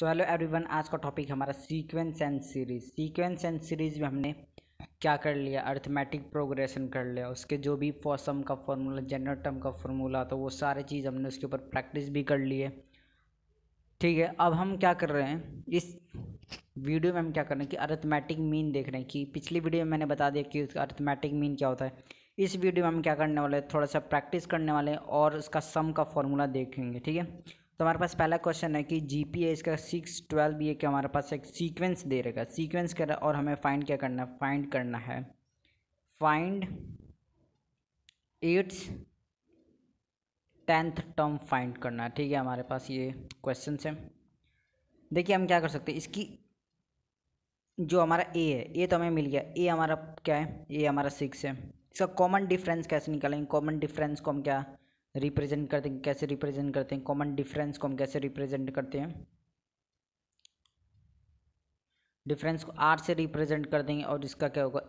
so hello everyone आज का topic हमारा sequence and series sequence and series में हमने क्या कर लिया अर्थमेटिक प्रोग्रेशन कर लिया उसके जो भी फॉसम का फॉर्मूला जनरल टर्म का फॉर्मूला तो वो सारे चीज़ हमने उसके ऊपर प्रैक्टिस भी कर ली है ठीक है अब हम क्या कर रहे हैं इस वीडियो में हम क्या कर रहे हैं कि अर्थमेटिक मीन देख रहे हैं कि पिछली वीडियो में मैंने बता दिया कि उसका अर्थमेटिक मीन क्या होता है इस वीडियो में हम क्या करने वाले हैं थोड़ा सा प्रैक्टिस करने वाले हैं और उसका सम का फॉर्मूला देखेंगे ठीक है तो हमारे पास पहला क्वेश्चन है कि जी पी ए इसका सिक्स ट्वेल्व ये कि हमारे पास एक सीक्वेंस दे रहेगा सीक्वेंस कर और हमें फाइंड क्या करना है फाइंड करना है find its tenth term find करना है ठीक है हमारे पास ये क्वेश्चन है देखिए हम क्या कर सकते हैं इसकी जो हमारा ए है ए तो हमें मिल गया ए हमारा क्या है ए हमारा सिक्स है इसका कॉमन डिफरेंस कैसे निकालेंगे कॉमन डिफरेंस को हम क्या रिप्रेजेंट करते हैं कैसे रिप्रेजेंट करते हैं कॉमन डिफरेंस को हम कैसे रिप्रेजेंट करते हैं डिफरेंस को आर से रिप्रेजेंट कर देंगे और इसका क्या होगा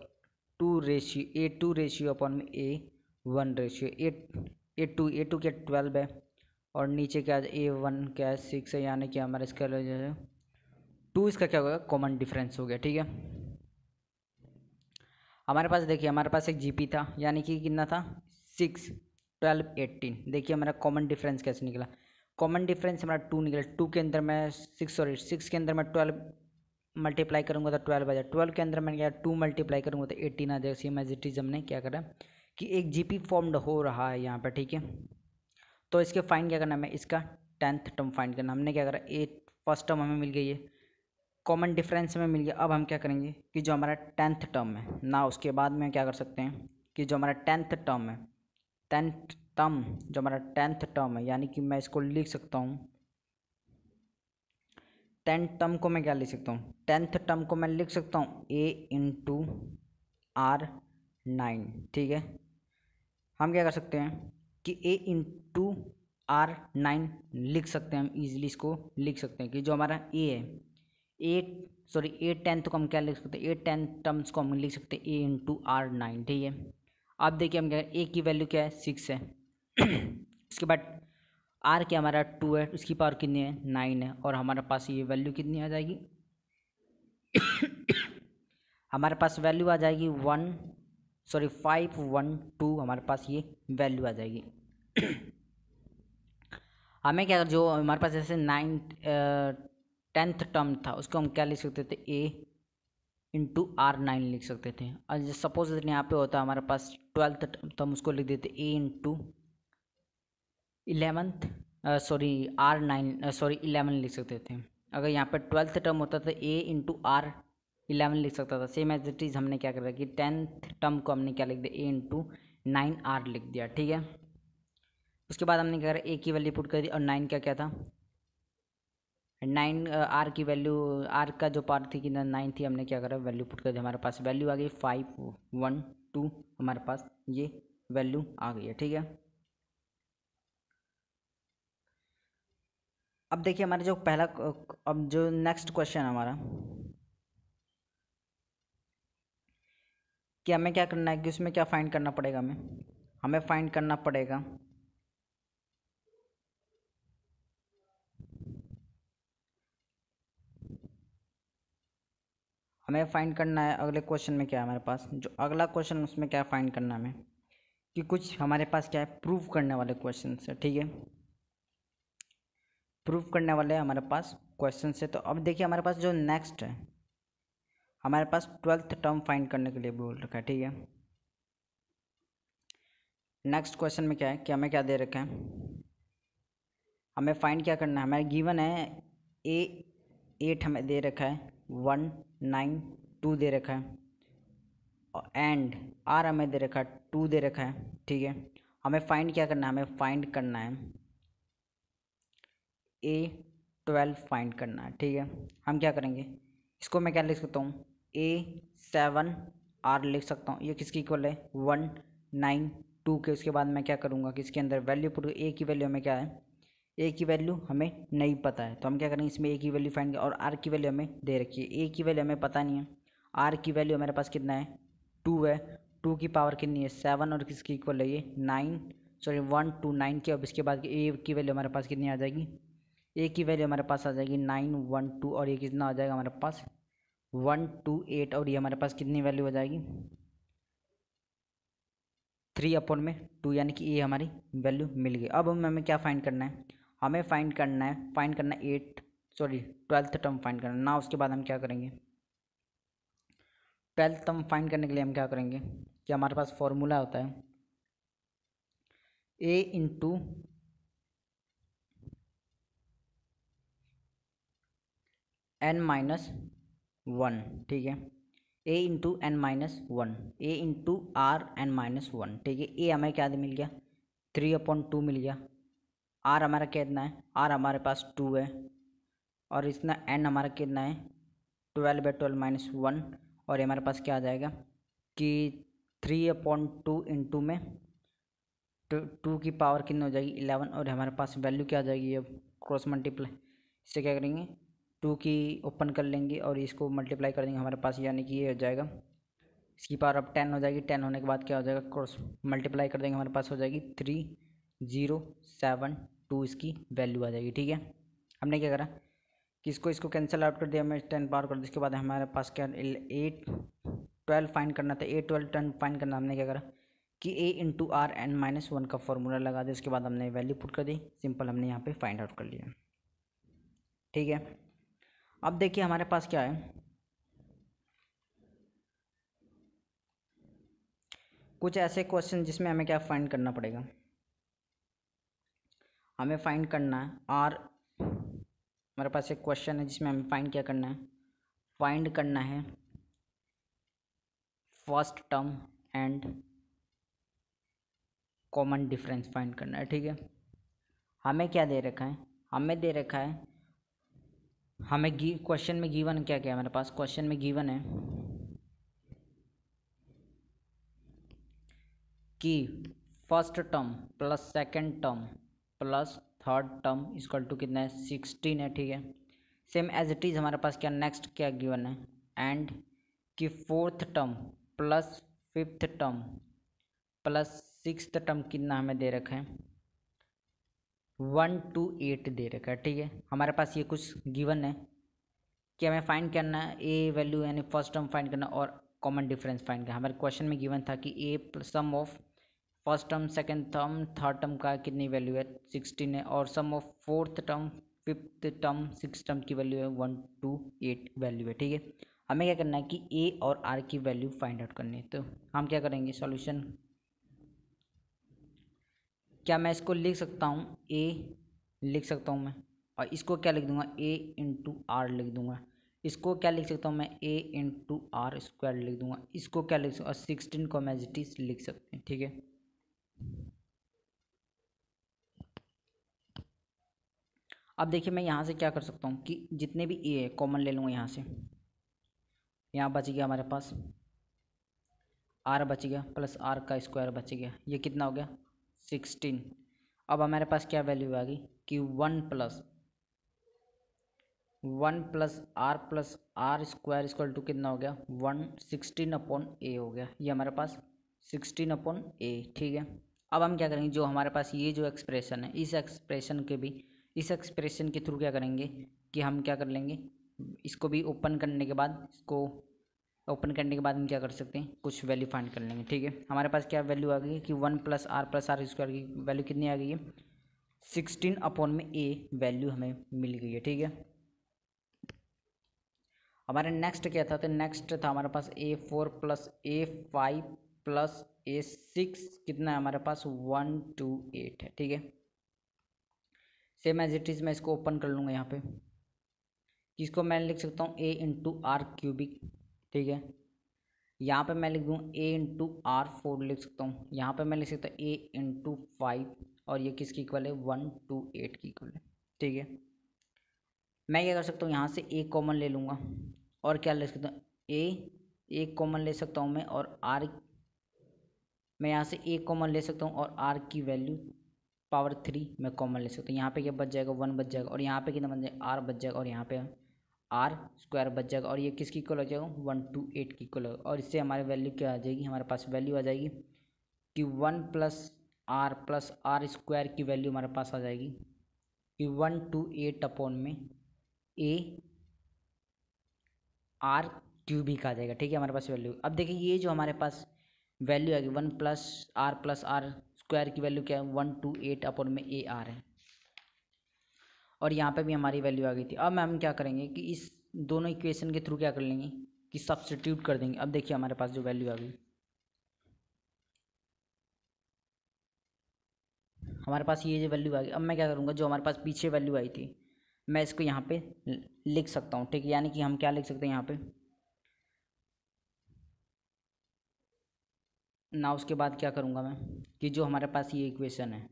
two ratio a two ratio upon में a one ratio a a two a two क्या ट्वेल्व है और नीचे क्या ए वन क्या सिक्स है यानी कि हमारा इसका टू इसका क्या होगा कॉमन डिफरेंस हो गया ठीक है हमारे पास देखिए हमारे पास एक जीपी था यानी कि कितना था सिक्स ट्वेल्व एट्टीन देखिए हमारा कॉमन डिफरेंस कैसे निकला कॉमन डिफरेंस हमारा टू निकला टू के अंदर मैं सिक्स सॉरी सिक्स के अंदर मैं ट्वेल्व मल्टीप्लाई करूँगा तो ट्वेल्व आ जाए ट्वेल्व के अंदर मैंने क्या टू मल्टीप्लाई करूँगा तो एटीन आ जाएगा सी एज हमने क्या करा कि एक जी पी फॉर्म्ड हो रहा है यहाँ पर ठीक है तो इसके फाइन क्या करना है इसका टेंथ टर्म फाइन करना हमने क्या करा एट फर्स्ट टर्म हमें मिल गई है कॉमन डिफरेंस हमें मिल गया अब हम क्या करेंगे कि जो हमारा टेंथ टर्म है ना उसके बाद में क्या कर सकते हैं कि जो हमारा टेंथ टर्म है टेंथ टर्म जो हमारा टेंथ टर्म है यानी कि मैं इसको लिख सकता हूँ टेंथ टर्म को मैं क्या लिख सकता हूँ टेंथ टर्म को मैं लिख सकता हूँ ए इंटू आर नाइन ठीक है हम क्या कर सकते हैं कि ए इंटू आर नाइन लिख सकते हैं हम ईजिली इसको लिख सकते हैं कि जो हमारा ए है ए सॉरी ए टेंथ को हम क्या लिख सकते हैं ए टेंथ टर्म्स को हम लिख सकते हैं a into r nine ठीक है आप देखिए हम क्या ए की वैल्यू क्या है सिक्स है इसके बाद आर क्या हमारा टू है उसकी पावर कितनी है नाइन है और हमारे पास ये वैल्यू कितनी आ जाएगी हमारे पास वैल्यू आ जाएगी one sorry five one two हमारे पास ये वैल्यू आ जाएगी हमें क्या जो हमारे पास जैसे नाइन टेंथ टर्म था उसको हम क्या लिख सकते थे ए इंटू आर नाइन लिख सकते थे और सपोज देते यहाँ पे होता हमारे पास ट्वेल्थ तो हम उसको लिख देते a into eleventh sorry r nine sorry eleven लिख सकते थे अगर यहाँ पे ट्वेल्थ टर्म होता तो ए इंटू आर इलेवन लिख सकता था सेम एज इट इज़ हमने क्या करा कि टेंथ टर्म को हमने क्या लिख दिया ए इंटू नाइन आर लिख दिया ठीक है उसके बाद हमने क्या करा ए की वैल्यू पुट कर दी और नाइन क्या क्या था नाइन आर की वैल्यू आर का जो पार्ट थी कि नाइन थी हमने क्या करा वैल्यू पुट कर दी हमारे पास वैल्यू आ गई फाइव वन टू हमारे पास ये वैल्यू आ गई है ठीक है अब देखिए हमारा जो पहला अब जो नेक्स्ट क्वेश्चन है हमारा कि हमें क्या करना है कि उसमें क्या फाइंड करना पड़ेगा हमें हमें फाइंड करना पड़ेगा हमें फाइंड करना है अगले क्वेश्चन में क्या है हमारे पास जो अगला क्वेश्चन उसमें क्या फाइंड करना है हमें कि कुछ हमारे पास क्या है प्रूफ करने वाले क्वेश्चन है ठीक है प्रूफ करने वाले हमारे पास क्वेश्चन है तो अब देखिए हमारे पास जो नेक्स्ट है हमारे पास ट्वेल्थ टर्म फाइंड करने के लिए बोल रखा है ठीक है नेक्स्ट क्वेश्चन में क्या है कि हमें क्या दे रखा है हमें फाइंड क्या करना है हमें गिवन है ए एट हमें दे रखा है वन नाइन टू दे रखा है एंड आर हमें दे रखा है टू दे रखा है ठीक है हमें फाइंड क्या करना है हमें फाइंड करना है ए ट्वेल्व फाइंड करना है ठीक है हम क्या करेंगे इसको मैं क्या लिख सकता हूँ ए सेवन आर लिख सकता हूँ ये किसकी इक्वल है वन नाइन टू के उसके बाद मैं क्या करूँगा किसके अंदर वैल्यू पुट ए की वैल्यू में क्या है ए की वैल्यू हमें नहीं पता है तो हम क्या करेंगे इसमें ए की वैल्यू फाइंड और आर की वैल्यू हमें दे रखी है ए की वैल्यू हमें पता नहीं है आर की वैल्यू हमारे पास कितना है टू है टू की पावर कितनी है सेवन और किसकी इक्वल है ये nine sorry one two nine की अब इसके बाद ए की वैल्यू हमारे पास कितनी आ जाएगी ए की वैल्यू हमारे पास आ जाएगी नाइन वन टू और ये कितना आ जाएगा हमारे पास वन टू एट और ये हमारे पास कितनी वैल्यू आ जाएगी थ्री अपॉन में टू यानी कि ये हमारी वैल्यू मिल गई अब हमें क्या फाइंड करना है हमें फाइंड करना है फाइंड करना है eight sorry twelfth term find करना ना उसके बाद हम क्या करेंगे ट्वेल्थ टर्म फाइंड करने के लिए हम क्या करेंगे कि हमारे पास फॉर्मूला होता है a into n minus one ठीक है a into n minus one a into r n minus one ठीक है ए हमें क्या मिल गया थ्री अपॉइंट टू मिल गया आर हमारा कितना है आर हमारे पास टू है और इतना एन हमारा कितना है twelve by twelve minus one और ये हमारे पास क्या आ जाएगा कि three upon two in two में टू की पावर कितनी हो जाएगी इलेवन और हमारे पास वैल्यू क्या आ जाएगी अब क्रॉस मल्टीप्लाई इससे क्या करेंगे टू की ओपन कर लेंगे और इसको मल्टीप्लाई कर देंगे हमारे पास यानी कि ये हो जाएगा इसकी पावर अब टेन हो जाएगी टेन होने के बाद क्या हो जाएगा क्रॉस मल्टीप्लाई कर देंगे हमारे पास हो जाएगी थ्री ज़ीरो सेवन टू इसकी वैल्यू आ जाएगी ठीक है हमने क्या करा कि इसको इसको कैंसिल आउट कर दिया हमें टेन पावर कर दिया इसके बाद हमारे पास क्या एट ट्वेल्व फाइन करना था एट ट्वेल्व टेन फाइन करना हमने क्या करा कि a into r n minus one का फॉर्मूला लगा दिया उसके बाद हमने वैल्यू पुट कर दी सिंपल हमने यहाँ पे फाइंड आउट कर लिया ठीक है अब देखिए हमारे पास क्या है कुछ ऐसे क्वेश्चन जिसमें हमें क्या फाइंड करना पड़ेगा हमें फाइंड करना है आर हमारे पास एक क्वेश्चन है जिसमें हमें फाइंड क्या करना है फाइंड करना है first term and common difference find करना है ठीक है हमें क्या दे रखा है हमें दे रखा है हमें गी क्वेश्चन में गीवन क्या क्या है हमारे पास क्वेश्चन में गीवन है कि first term plus second term plus third term equal to कितना है सिक्सटीन है ठीक है सेम एज इट इज़ हमारे पास क्या नेक्स्ट क्या गिवन है एंड कि fourth term plus fifth term plus six term कितना हमें दे रखा है वन टू एट दे रखा है ठीक है हमारे पास ये कुछ गिवन है कि हमें फाइंड करना है ए वैल्यू यानी फर्स्ट टर्म फाइंड करना और कॉमन डिफरेंस फाइंड करना हमारे क्वेश्चन में गिवन था कि a sum of first term second term third term का कितनी वैल्यू है सिक्सटीन है और sum of fourth term fifth term six term की वैल्यू है वन टू एट वैल्यू है ठीक है हमें क्या करना है कि ए और आर की वैल्यू फाइंड आउट करनी है तो हम क्या करेंगे सॉल्यूशन क्या मैं इसको लिख सकता हूँ ए लिख सकता हूँ मैं और इसको क्या लिख दूंगा ए इंटू आर लिख दूंगा इसको क्या लिख सकता हूँ मैं ए इंटू आर स्क्वायर लिख दूंगा इसको क्या लिख सकता और सिक्सटीन को लिख सकते हैं ठीक है अब देखिए मैं यहाँ से क्या कर सकता हूँ कि जितने भी ए है कॉमन ले लूँगा यहाँ से यहाँ बच गया हमारे पास आर बच गया प्लस आर का स्क्वायर बच गया ये कितना हो गया सिक्सटीन अब हमारे पास क्या वैल्यू आ गई कि one plus one plus r plus r square equal to कितना हो गया वन सिक्सटीन अपॉन ए हो गया ये हमारे पास सिक्सटीन अपॉन ए ठीक है अब हम क्या करेंगे जो हमारे पास ये जो एक्सप्रेशन है इस एक्सप्रेशन के भी इस एक्सप्रेशन के थ्रू क्या करेंगे कि हम क्या कर लेंगे इसको भी ओपन करने के बाद इसको ओपन करने के बाद हम क्या कर सकते हैं कुछ वैल्यू फाइंड कर लेंगे ठीक है हमारे पास क्या वैल्यू आ गई कि one plus r plus r square की वैल्यू कितनी आ गई है सिक्सटीन अपॉन में ए वैल्यू हमें मिल गई है ठीक है हमारा नेक्स्ट क्या था तो नेक्स्ट था हमारे पास a four plus a five plus a six कितना है हमारे पास वन टू एट है ठीक है सेम एज इट इज़ मैं इसको ओपन कर लूँगा यहाँ पे किसको मैं लिख सकता हूँ ए इंटू आर क्यूबिक ठीक है यहाँ पे मैं लिख दूँ ए इंटू आर फोर लिख सकता हूँ यहाँ पे मैं लिख सकता हूँ ए इंटू फाइव और ये किसकी इक्वल है वन टू एट की इक्वल है ठीक है मैं क्या कर सकता हूँ यहाँ से ए कॉमन ले लूँगा और क्या ले सकता हूँ ए एक कॉमन ले सकता हूँ मैं और आर मैं यहाँ से ए कॉमन ले सकता हूँ और आर की वैल्यू पावर थ्री मैं कॉमन ले सकता हूँ यहाँ पे क्या बच जाएगा वन बच जाएगा और यहाँ पे कितना बच जाएगा आर बच जाएगा और यहाँ पे आर स्क्वायर बच जाएगा और ये किसकी को हो जाएगा वन टू एट की को लग और इससे हमारे वैल्यू क्या आ जाएगी हमारे पास वैल्यू आ जाएगी कि one plus r plus r square की वैल्यू हमारे पास आ जाएगी कि वन टू एट अपॉन में ए आर क्यूबिक आ जाएगा ठीक है हमारे पास वैल्यू अब देखिए ये जो हमारे पास वैल्यू आएगी one plus r plus r square की वैल्यू क्या है वन टू एट अपॉन में ए आर है और यहाँ पे भी हमारी वैल्यू आ गई थी अब मैम क्या करेंगे कि इस दोनों इक्वेशन के थ्रू क्या कर लेंगे कि सब्सटीट्यूट कर देंगे अब देखिए हमारे पास जो वैल्यू आ गई हमारे पास ये जो वैल्यू आ गई अब मैं क्या करूँगा जो हमारे पास पीछे वैल्यू आई थी मैं इसको यहाँ पे लिख सकता हूँ ठीक है यानी कि हम क्या लिख सकते हैं यहाँ पे ना उसके बाद क्या करूँगा मैं कि जो हमारे पास ये इक्वेशन है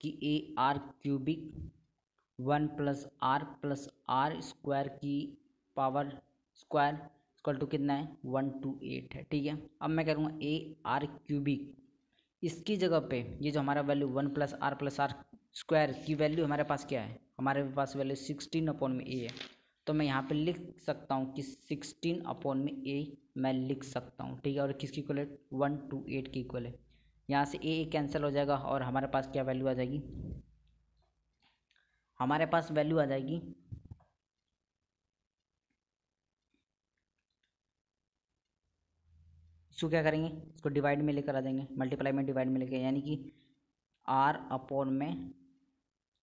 कि a r cubic one plus r plus r square की पावर स्क्वायर इक्वल टू कितना है वन टू एट है ठीक है अब मैं करूँगा ए आर क्यूबिक इसकी जगह पे ये जो हमारा value one plus r plus r square की वैल्यू हमारे पास क्या है हमारे पास वैल्यू सिक्सटीन अपॉन में ए है तो मैं यहाँ पे लिख सकता हूँ कि सिक्सटीन अपॉन में ए मैं लिख सकता हूँ ठीक है और किसकी इक्वल है वन टू एट की इक्वल है यहाँ से ए कैंसिल हो जाएगा और हमारे पास क्या वैल्यू आ जाएगी हमारे पास वैल्यू आ जाएगी इसको क्या करेंगे इसको डिवाइड में लेकर आ जाएंगे मल्टीप्लाई में डिवाइड में लेकर यानी कि आर अपॉन में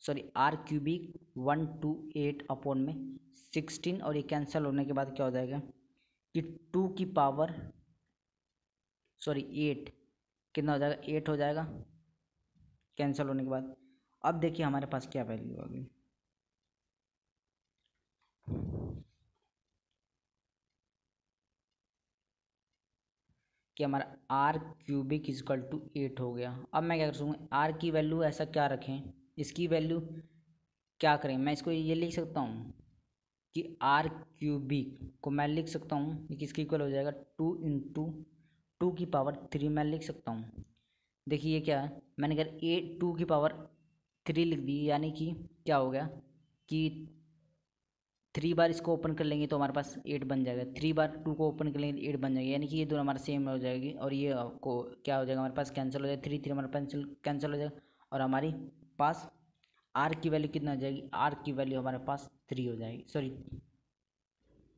sorry r cubic one two eight upon में सिक्सटीन और ये कैंसिल होने के बाद क्या हो जाएगा कि टू की पावर सॉरी एट कितना हो जाएगा एट हो जाएगा कैंसिल होने के बाद अब देखिए हमारे पास क्या वैल्यू आ गई कि हमारा r cubic equal to eight हो गया अब मैं क्या कर सकूँगा आर की वैल्यू ऐसा क्या रखें इसकी वैल्यू क्या करें मैं इसको ये लिख सकता हूँ कि आर क्यूबिक को मैं लिख सकता हूँ ये किसके इक्वल हो जाएगा टू इंटू टू की पावर थ्री मैं लिख सकता हूँ देखिए ये क्या है मैंने अगर ए टू की पावर थ्री लिख दी यानी कि क्या हो गया कि थ्री बार इसको ओपन कर लेंगे तो हमारे पास एट बन जाएगा थ्री बार टू को ओपन कर लेंगे एट तो बन जाएगा यानी कि ये दोनों हमारा सेम हो जाएगी और ये को क्या हो जाएगा हमारे पास कैंसिल हो जाएगा थ्री थ्री हमारे पास कैंसिल हो जाएगा और हमारी पास आर की वैल्यू कितना हो जाएगी आर की वैल्यू हमारे पास थ्री हो जाएगी सॉरी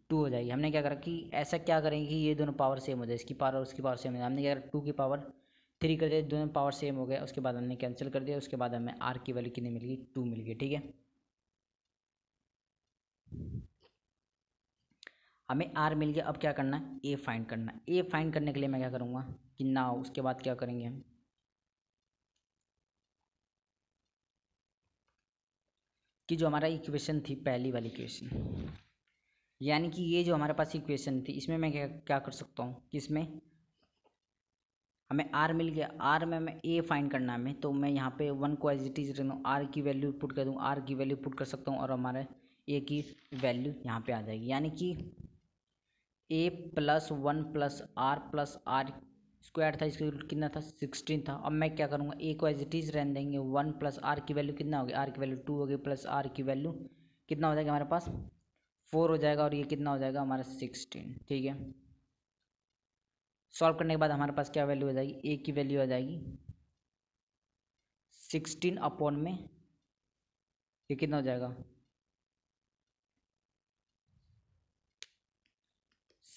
टू हो जाएगी हमने क्या करा कि ऐसा क्या करेंगे कि ये दोनों पावर सेम हो जाए इसकी पावर और उसकी पावर सेम हो जाए हमने क्या करा टू की पावर थ्री कर दिया दोनों पावर सेम हो गया उसके बाद हमने कैंसिल कर दिया उसके बाद हमें आर की वैल्यू कितनी मिल गई टू मिल गई ठीक है हमें आर मिल गया अब क्या करना है ए फाइंड करना है ए फाइंड करने के लिए मैं क्या करूँगा कि ना उसके बाद क्या करेंगे हम कि जो हमारा इक्वेशन थी पहली वाली इक्वेशन यानी कि ये जो हमारे पास इक्वेशन थी इसमें मैं क्या क्या कर सकता हूँ कि इसमें हमें आर मिल गया आर में हमें ए फाइंड करना है हमें तो मैं यहाँ पे वन को एज इट इज रख दूँ आर की वैल्यू पुट कर दूँ आर की वैल्यू पुट कर सकता हूँ और हमारे ए की वैल्यू यहाँ पे आ जाएगी यानी कि a plus one plus r plus r square था इसका रूट कितना था सिक्सटीन था अब मैं क्या करूँगा ए को एज इट इज़ रहने देंगे वन प्लस आर की वैल्यू कितना होगी आर की वैल्यू टू होगी प्लस आर की वैल्यू कितना हो जाएगा हमारे पास फोर हो जाएगा और ये कितना हो जाएगा हमारा सिक्सटीन ठीक है सॉल्व करने के बाद हमारे पास क्या वैल्यू हो जाएगी ए की वैल्यू आ जाएगी सिक्सटीन अपॉन में ये कितना हो जाएगा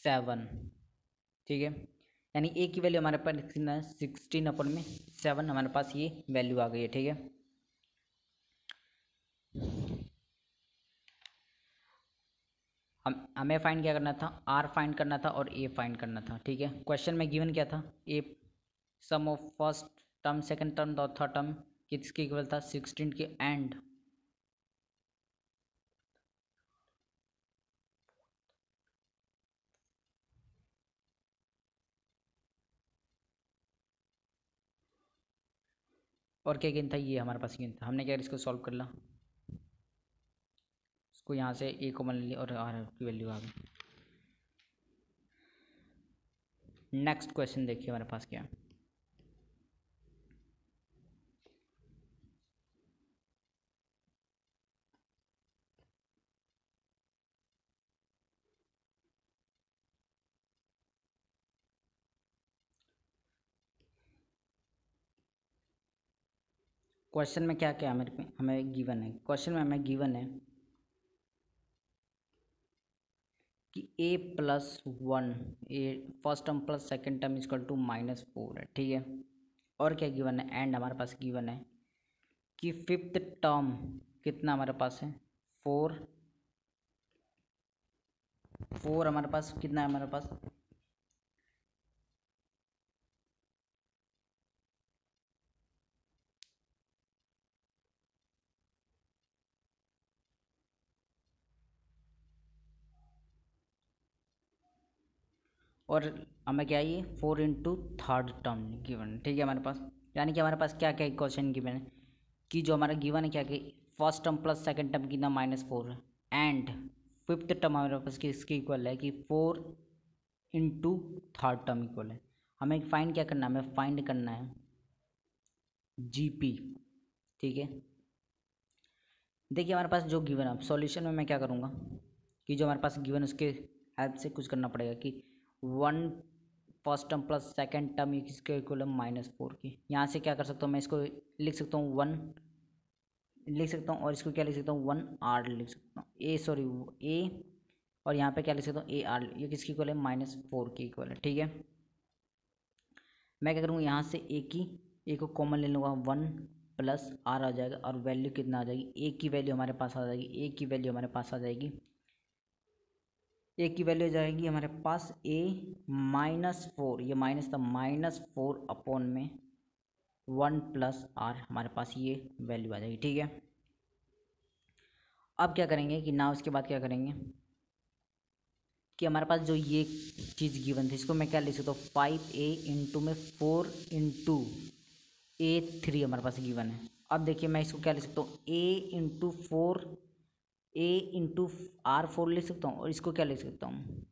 सेवन ठीक है यानी ए की वैल्यू हमारे पास सिक्सटीन अपन में सेवन हमारे पास ये वैल्यू आ गई है ठीक है हम हमें फाइंड क्या करना था आर फाइंड करना था और ए फाइंड करना था ठीक है क्वेश्चन में गिवन क्या था a sum of first term second term और थर्ड टर्म किसके इक्वल था सिक्सटीन के एंड और क्या गेंद था ये हमारे पास गेंद था हमने क्या इसको सॉल्व कर ला इसको यहाँ से ए को मन ले और आर की वैल्यू आ गई नेक्स्ट क्वेश्चन देखिए हमारे पास क्या है क्वेश्चन में क्या क्या हमें हमें गिवन है क्वेश्चन में हमें गिवन है कि a plus one a first term plus second term equal to minus four है ठीक है और क्या गिवन है एंड हमारे पास गिवन है कि फिफ्थ टर्म कितना हमारे पास है फोर फोर हमारे पास कितना है हमारे पास और हमें क्या ये four into third term given ठीक है हमारे पास यानी कि हमारे पास क्या क्या क्वेश्चन गिवन है कि जो हमारा गिवन है क्या कि first term plus second term कितना minus four and fifth term हमारे पास किसके इक्वल है कि four into third term equal है हमें फाइंड क्या करना है हमें फाइंड करना है पी ठीक है देखिए हमारे पास जो गिवन है सॉल्यूशन में मैं क्या करूँगा कि जो हमारे पास गिवन उसके हेल्प से कुछ करना पड़ेगा कि one first term plus second term इसके इक्वलम माइनस फोर की यहाँ से क्या कर सकता हूँ मैं इसको लिख सकता हूँ वन लिख सकता हूँ और इसको क्या लिख सकता हूँ वन आर लिख सकता हूँ ए सॉरी ए और यहाँ पे क्या लिख सकता हूँ ए आर ये किसकी इक्वल है माइनस फोर की इक्वल है ठीक है मैं क्या करूँगा यहाँ से ए की ए को कॉमन ले लूँगा वन प्लस आर आ जाएगा और वैल्यू कितना आ जाएगी ए की वैल्यू हमारे पास आ जाएगी ए की वैल्यू हमारे पास आ जाएगी ए की वैल्यू जाएगी हमारे पास ए माइनस फोर ये माइनस था माइनस फोर अपॉन में वन प्लस आर हमारे पास ये वैल्यू आ जाएगी ठीक है अब क्या करेंगे कि ना उसके बाद क्या करेंगे कि हमारे पास जो ये चीज़ गिवन थी इसको मैं क्या लिख सकता हूँ फाइव ए इंटू में फोर इंटू ए थ्री हमारे पास गिवन है अब देखिए मैं इसको क्या लिख सकता हूँ a into four a into r four लिख सकता हूँ और इसको क्या लिख सकता हूँ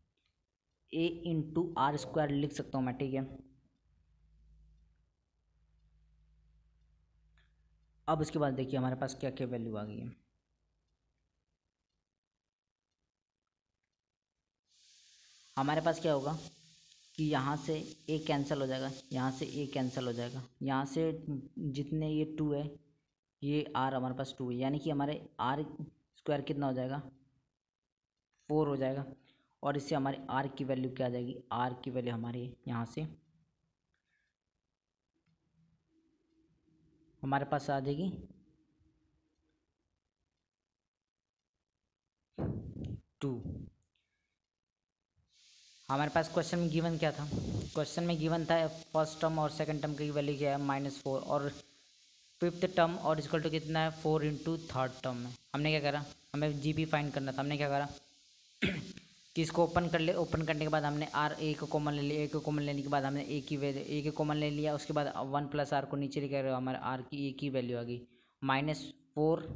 ए इंटू आर स्क्वायर लिख सकता हूँ मैं ठीक है अब उसके बाद देखिए हमारे पास क्या क्या वैल्यू आ गई है हमारे पास क्या होगा कि यहाँ से ए कैंसिल हो जाएगा यहाँ से ए कैंसिल हो जाएगा यहाँ से जितने ये टू है ये आर हमारे पास टू है यानी कि हमारे आर स्क्वायर कितना हो जाएगा फोर हो जाएगा और इससे हमारी आर की वैल्यू क्या आ जाएगी आर की वैल्यू हमारे यहाँ से हमारे पास आ जाएगी टू हमारे पास क्वेश्चन में गिवन क्या था क्वेश्चन में गिवन था फर्स्ट टर्म और सेकंड टर्म की वैल्यू क्या है माइनस फोर और फिफ्थ टर्म और इसकल टू कितना है फोर इंटू थर्ड टर्म है हमने क्या करा हमें जी बी फाइंड करना था हमने क्या करा कि इसको ओपन कर ले ओपन करने के बाद हमने आर ए को कॉमन ले लिया ए को कॉमन लेने के बाद हमने ए की वैल्यू ए के कॉमन ले लिया उसके बाद वन प्लस आर को नीचे लेकर हमारे आर की ए की वैल्यू आ गई minus four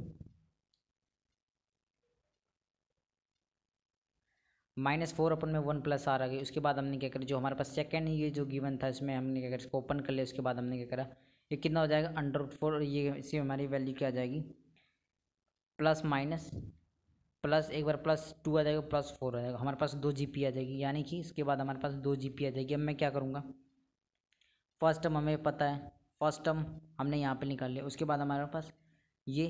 minus four upon में वन प्लस आर आ गई उसके बाद हमने क्या करा जो हमारे पास सेकेंड ये जो गिवन था इसमें हमने क्या करा इसको ओपन कर लिया उसके बाद हमने क्या करा ये कितना हो जाएगा अंडर फोर ये इसी हमारी वैल्यू क्या आ जाएगी प्लस माइनस प्लस एक बार प्लस टू आ जाएगा प्लस फोर आ जाएगा हमारे पास दो जी पी आ जाएगी यानी कि इसके बाद हमारे पास दो जी पी आ जाएगी अब मैं क्या करूँगा फर्स्ट टर्म हमें पता है फर्स्ट टर्म हमने यहाँ पे निकाल लिया उसके बाद हमारे पास ये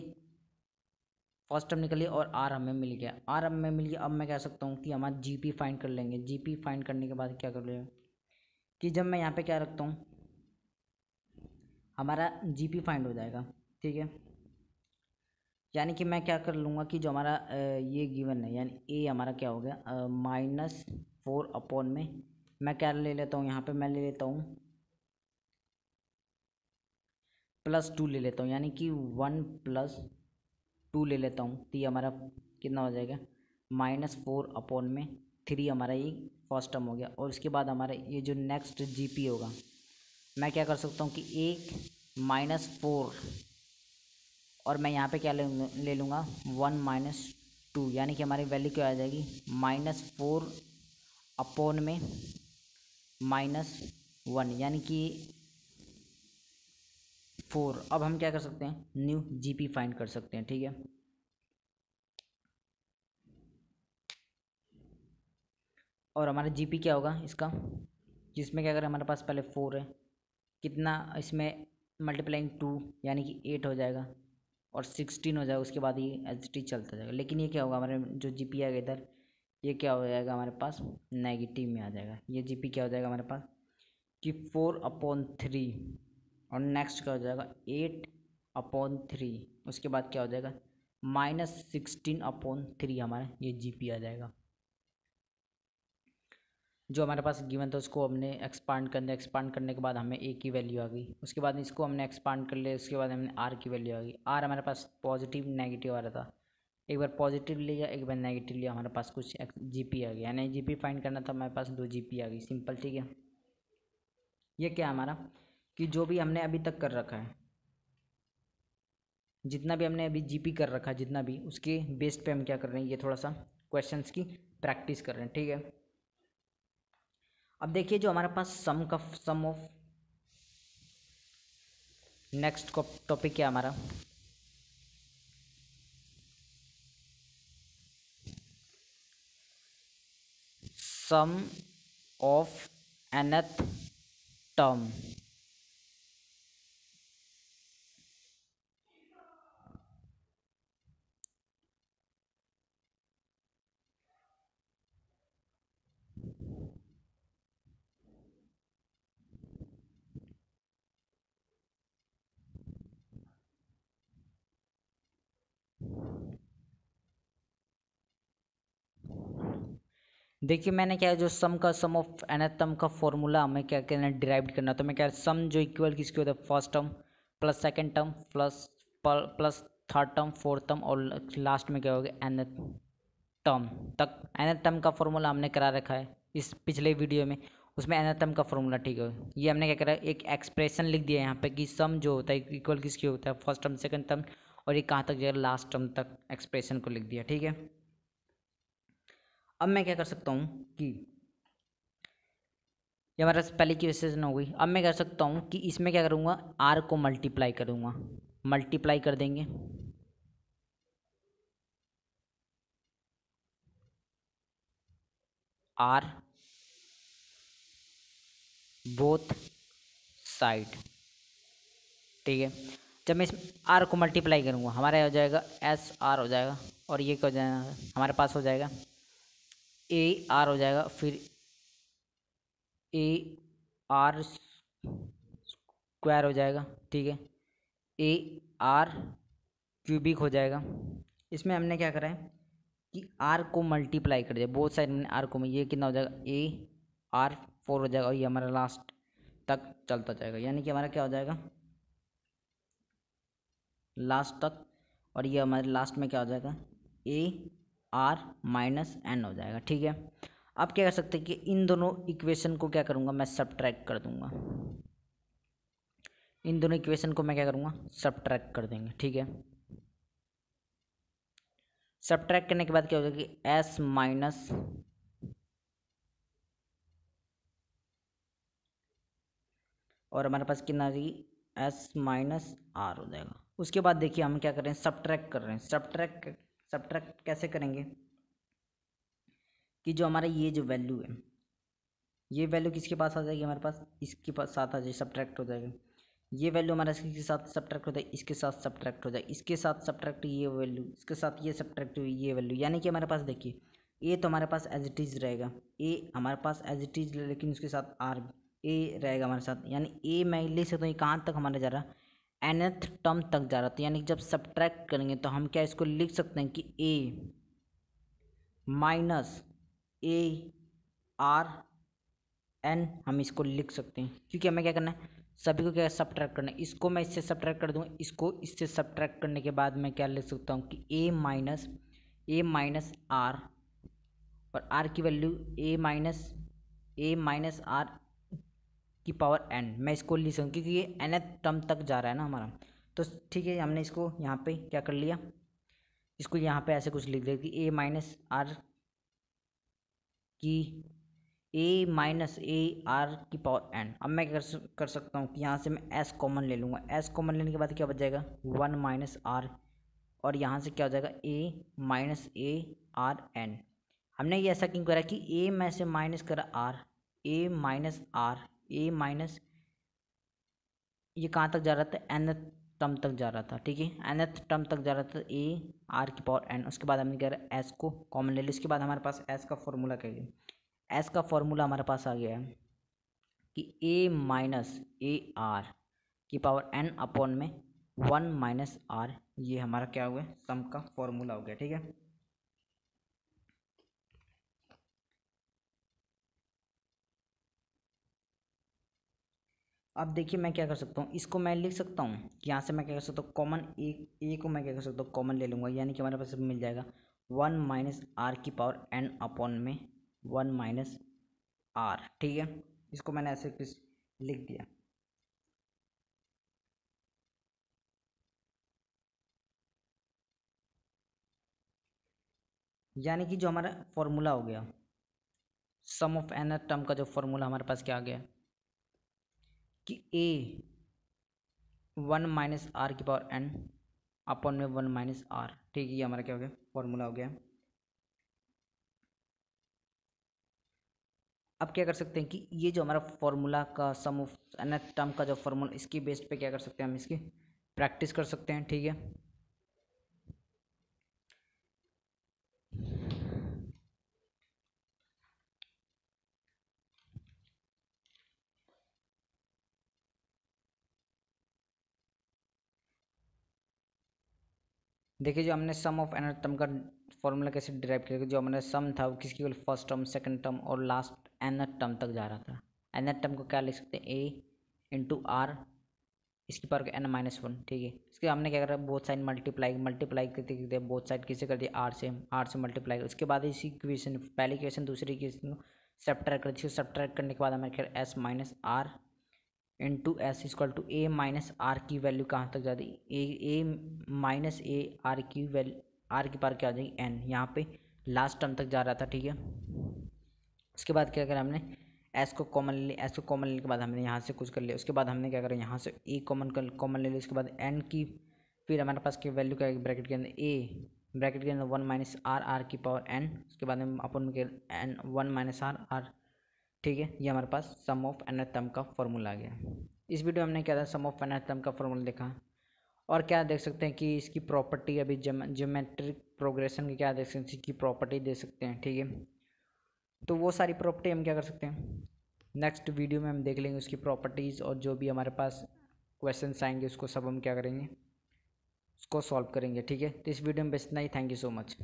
फर्स्ट टर्म निकली और आर हमें मिल गया आर हमें मिल गया अब मैं कह सकता हूँ कि हमारा जी पी फाइंड कर लेंगे जी पी फाइंड करने के बाद क्या कर लेंगे कि जब मैं यहाँ पे क्या रखता हूँ हमारा जी पी फाइंड हो जाएगा ठीक है यानी कि मैं क्या कर लूँगा कि जो हमारा ये गिवन है यानी ए हमारा क्या हो गया माइनस फोर अपॉन में मैं क्या ले लेता हूँ यहाँ पे मैं ले लेता हूँ प्लस टू ले लेता हूँ यानी कि वन प्लस टू ले लेता हूँ तो ये हमारा कितना हो जाएगा माइनस फोर अपॉन में थ्री हमारा ये फर्स्ट टर्म हो गया और इसके बाद हमारा ये जो नेक्स्ट जी होगा मैं क्या कर सकता हूँ कि एक माइनस फोर और मैं यहाँ पे क्या ले, ले लूँगा वन माइनस टू यानी कि हमारी वैल्यू क्या आ जाएगी माइनस फोर अपोन में माइनस वन यानी कि फोर अब हम क्या कर सकते हैं न्यू जीपी फाइंड कर सकते हैं ठीक है और हमारा जीपी क्या होगा इसका जिसमें क्या करें हमारे पास पहले फोर है कितना इसमें मल्टीप्लाइंग टू यानी कि एट हो जाएगा और सिक्सटीन हो जाएगा उसके बाद ये एच टी चलता जाएगा लेकिन ये क्या होगा हमारे जो जी पी आएगा इधर ये क्या हो जाएगा हमारे पास नेगेटिव में आ जाएगा ये जी पी क्या हो जाएगा हमारे पास कि फोर अपॉन थ्री और नेक्स्ट क्या हो जाएगा एट अपॉन थ्री उसके बाद क्या हो जाएगा माइनस सिक्सटीन अपॉन थ्री हमारा ये जी पी आ जाएगा जो हमारे पास गिवन था उसको हमने एक्सपांड कर दिया एक्सपांड करने के बाद हमें ए की वैल्यू आ गई उसके बाद इसको हमने एक्सपांड कर लिया उसके बाद हमने आर की वैल्यू आ गई आर हमारे पास पॉजिटिव नेगेटिव आ रहा था एक बार पॉजिटिव लिया एक बार नेगेटिव लिया हमारे पास कुछ जी पी आ गया यानी जी पी फाइंड करना था हमारे पास दो जी पी आ गई सिंपल ठीक है ये क्या है हमारा कि जो भी हमने अभी तक कर रखा है जितना भी हमने अभी जीपी कर रखा है जितना भी उसके बेस्ट पे हम क्या कर रहे हैं ये थोड़ा सा क्वेश्चंस की प्रैक्टिस कर रहे हैं ठीक है अब देखिए जो हमारे पास सम का सम ऑफ नेक्स्ट टॉपिक क्या हमारा सम ऑफ एनथ टर्म देखिए मैंने क्या है जो सम का सम ऑफ एनथम का फॉर्मूला हमें क्या कहना है डिराइव करना तो मैं क्या सम जो इक्वल किसके होता है first term plus second term plus plus third term fourth term और लास्ट में क्या होगा एन टर्म तक एन टर्म का फॉर्मूला हमने करा रखा है इस पिछले वीडियो में उसमें एन टर्म का फॉर्मूला ठीक है ये हमने क्या करा एक एक्सप्रेशन लिख दिया है यहाँ पे कि सम जो होता है इक्वल किसके होता है फर्स्ट टर्म सेकंड टर्म और ये कहाँ तक जाएगा लास्ट टर्म तक एक्सप्रेशन को लिख दिया ठीक है अब मैं क्या कर सकता हूँ कि ये हमारे पहले की इक्वेशन हो गई अब मैं कर सकता हूँ कि इसमें क्या करूँगा आर को मल्टीप्लाई करूँगा मल्टीप्लाई कर देंगे आर बोथ साइड ठीक है जब मैं इस आर को मल्टीप्लाई करूँगा हमारा हो जाएगा एस आर हो जाएगा और ये क्या हो जाएगा हमारे पास हो जाएगा ए आर हो जाएगा फिर ए आर स्क्वायर हो जाएगा ठीक है ए आर क्यूबिक हो जाएगा इसमें हमने क्या करा है कि आर को मल्टीप्लाई कर दिया बहुत साइड में आर को में ये कितना हो जाएगा ए आर फोर हो जाएगा और ये हमारा लास्ट तक चलता जाएगा यानी कि हमारा क्या हो जाएगा लास्ट तक और ये हमारे लास्ट में क्या हो जाएगा ए आर माइनस एन हो जाएगा ठीक है आप क्या कर सकते हैं कि इन दोनों इक्वेशन को क्या करूँगा मैं सब कर दूँगा इन दोनों इक्वेशन को मैं क्या करूँगा सब कर देंगे ठीक है सब करने के बाद क्या हो जाएगा कि एस माइनस और हमारे पास कितना आ जाएगी एस माइनस आर हो जाएगा उसके बाद देखिए हम क्या कर रहे हैं सब कर रहे हैं सब सब्ट्रैक्ट कैसे करेंगे कि जो हमारा ये जो वैल्यू है ये वैल्यू किसके पास आ जाएगी हमारे पास इसके पास साथ आ जाएगी सब्ट्रैक्ट हो जाएगा ये वैल्यू हमारा इसके साथ सब्ट्रैक्ट हो जाए इसके साथ सब्ट्रैक्ट हो जाए इसके साथ सब्ट्रैक्ट ये वैल्यू इसके साथ ये सब्ट्रैक्ट ये वैल्यू यानी कि हमारे पास देखिए ए तो हमारे पास एज इट इज़ रहेगा ए हमारे पास एज इट इज़ लेकिन उसके साथ आर ए रहेगा हमारे साथ यानी ए मैं ले सकता हूँ कहाँ तक हमारा जा रहा एनथ टर्म तक जा रहा था यानी जब सब्ट्रैक्ट करेंगे तो हम क्या इसको लिख सकते हैं कि a minus a r n हम इसको लिख सकते हैं क्योंकि हमें क्या करना है सभी को क्या सब्ट्रैक्ट करना है इसको मैं इससे सब्ट्रैक्ट कर दूँगा इसको इससे सब्ट्रैक्ट करने के बाद मैं क्या लिख सकता हूँ कि a minus a minus r और आर की value a minus a minus r की पावर एन मैं इसको लिख सकूँ क्योंकि ये एन टर्म तक जा रहा है ना हमारा तो ठीक है हमने इसको यहाँ पे क्या कर लिया इसको यहाँ पे ऐसे कुछ लिख दिया कि ए माइनस आर की ए माइनस ए आर की पावर एन अब मैं कर कर सकता हूँ कि यहाँ से मैं एस कॉमन ले लूँगा एस कॉमन लेने के बाद क्या बच जाएगा वन माइनस आर और यहाँ से क्या हो जाएगा a minus a r n हमने ये ऐसा क्यों करा कि ए में से माइनस करा r a minus r a minus ये कहाँ तक जा रहा था एन एथ टर्म तक जा रहा था ठीक है एन एथ टर्म तक जा रहा था ए आर की पावर एन उसके बाद हमने कह रहा है एस को कॉमन ले लिया उसके बाद हमारे पास एस का फॉर्मूला कह गया एस का फॉर्मूला हमारे पास आ गया है कि ए माइनस ए आर की पावर एन अपॉन में वन माइनस आर ये हमारा क्या हुआ है सम का फॉर्मूला हो गया ठीक है अब देखिए मैं क्या कर सकता हूँ इसको मैं लिख सकता हूँ यहाँ से मैं क्या कर सकता हूँ कॉमन ए ए को मैं क्या कर सकता हूँ कॉमन ले लूँगा यानी कि हमारे पास मिल जाएगा वन माइनस आर की पावर एन अपॉन में वन माइनस आर ठीक है इसको मैंने ऐसे कुछ लिख दिया यानी कि जो हमारा फॉर्मूला हो गया सम ऑफ एन टर्म का जो फॉर्मूला हमारे पास क्या आ गया कि ए वन माइनस आर की पावर एन अपॉन में वन माइनस आर ठीक है ये हमारा क्या हो गया फॉर्मूला हो गया अब क्या कर सकते हैं कि ये जो हमारा फॉर्मूला का सम ऑफ एन टर्म का जो फॉर्मूला इसकी बेस्ड पे क्या कर सकते हैं हम इसकी प्रैक्टिस कर सकते हैं ठीक है देखिए जो हमने सम ऑफ एनर्थ टर्म का फॉर्मूला कैसे डिराइव किया जो हमारा सम था वो किसकी बोले फर्स्ट टर्म सेकंड टर्म और लास्ट एनथ टर्म तक जा रहा था एनथ टर्म को क्या लिख सकते हैं ए इंटू आर इसकी पावर एन माइनस वन ठीक है इसके हमने क्या करा बोथ साइड मल्टीप्लाई मल्टीप्लाई करते करते बोथ साइड किसे कर दिया आर से आर से मल्टीप्लाई उसके बाद इसी इक्वेशन पहली इक्वेशन दूसरी इक्वेशन को सब्ट्रैक्ट कर सब ट्रैक करने के बाद हमारे खेल s minus r into s is equal to a minus r की वैल्यू कहाँ तक जा जाएगी a a minus a r की वैल्यू आर की पार क्या आ जाएगी एन यहाँ पे लास्ट टर्म तक जा रहा था ठीक है उसके बाद क्या करें हमने एस को कॉमन ले एस को कॉमन लेने के बाद हमने यहाँ से कुछ कर लिया उसके बाद हमने क्या करें यहाँ से ए कॉमन कॉमन ले लिया उसके बाद एन की फिर हमारे पास की वैल्यू क्या ब्रैकेट के अंदर ए ब्रैकेट के अंदर वन माइनस आर आर की पावर एन उसके बाद में अपन के n one minus r r ठीक है ये हमारे पास सम ऑफ एनथम का फॉर्मूला आ गया इस वीडियो हमने क्या था सम ऑफ एनथम का फॉर्मूला देखा और क्या देख सकते हैं कि इसकी प्रॉपर्टी अभी जोमेट्रिक प्रोग्रेशन की क्या देख सकते हैं इसकी प्रॉपर्टी दे सकते हैं ठीक है तो वो सारी प्रॉपर्टी हम क्या कर सकते हैं नेक्स्ट वीडियो में हम देख लेंगे उसकी प्रॉपर्टीज़ और जो भी हमारे पास क्वेश्चन आएंगे उसको सब हम क्या करेंगे उसको सॉल्व करेंगे ठीक है तो इस वीडियो में बेचना ही थैंक यू सो मच